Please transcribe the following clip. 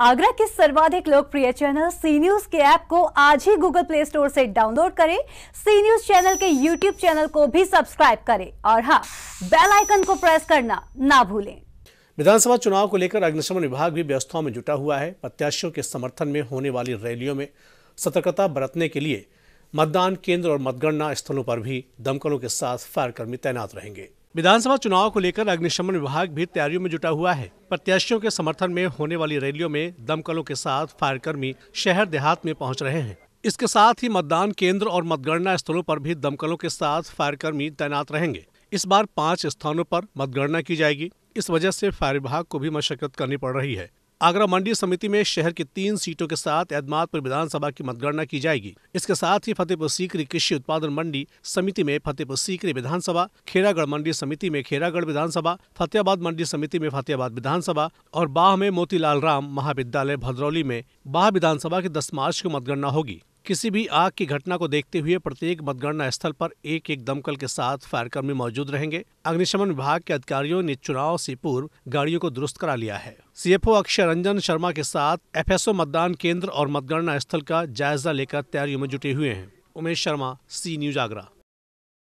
आगरा के सर्वाधिक लोकप्रिय चैनल सी न्यूज के ऐप को आज ही गूगल प्ले स्टोर से डाउनलोड करें सी न्यूज चैनल के यूट्यूब चैनल को भी सब्सक्राइब करें और हाँ बेल आइकन को प्रेस करना ना भूलें विधानसभा चुनाव को लेकर अग्निशमन विभाग भी व्यवस्थाओं में जुटा हुआ है प्रत्याशियों के समर्थन में होने वाली रैलियों में सतर्कता बरतने के लिए मतदान केंद्र और मतगणना स्थलों पर भी दमकलों के साथ फायर कर्मी तैनात रहेंगे विधानसभा चुनाव को लेकर अग्निशमन विभाग भी तैयारियों में जुटा हुआ है प्रत्याशियों के समर्थन में होने वाली रैलियों में दमकलों के साथ फायरकर्मी शहर देहात में पहुंच रहे हैं इसके साथ ही मतदान केंद्र और मतगणना स्थलों पर भी दमकलों के साथ फायरकर्मी तैनात रहेंगे इस बार पाँच स्थानों पर मतगणना की जाएगी इस वजह से फायर विभाग को भी मशक्कत करनी पड़ रही है आगरा मंडी समिति में शहर की तीन सीटों के साथ एदमादपुर विधानसभा की मतगणना की जाएगी इसके साथ ही फतेहपुर सीकरी कृषि उत्पादन मंडी समिति में फतेहपुर सीकरी विधानसभा खेरागढ़ मंडी समिति में खेरागढ़ विधानसभा फतेहाबाद मंडी समिति में फतेहाबाद विधानसभा और बाह में मोतीलाल राम महाविद्यालय भद्रौली में बाह विधानसभा की दस मार्च को मतगणना होगी किसी भी आग की घटना को देखते हुए प्रत्येक मतगणना स्थल पर एक एक दमकल के साथ फायरकर्मी मौजूद रहेंगे अग्निशमन विभाग के अधिकारियों ने चुनाव से पूर्व गाड़ियों को दुरुस्त करा लिया है सीएफओ अक्षय रंजन शर्मा के साथ एफएसओ मतदान केंद्र और मतगणना स्थल का जायजा लेकर तैयारियों में जुटे हुए हैं उमेश शर्मा सी न्यूज आगरा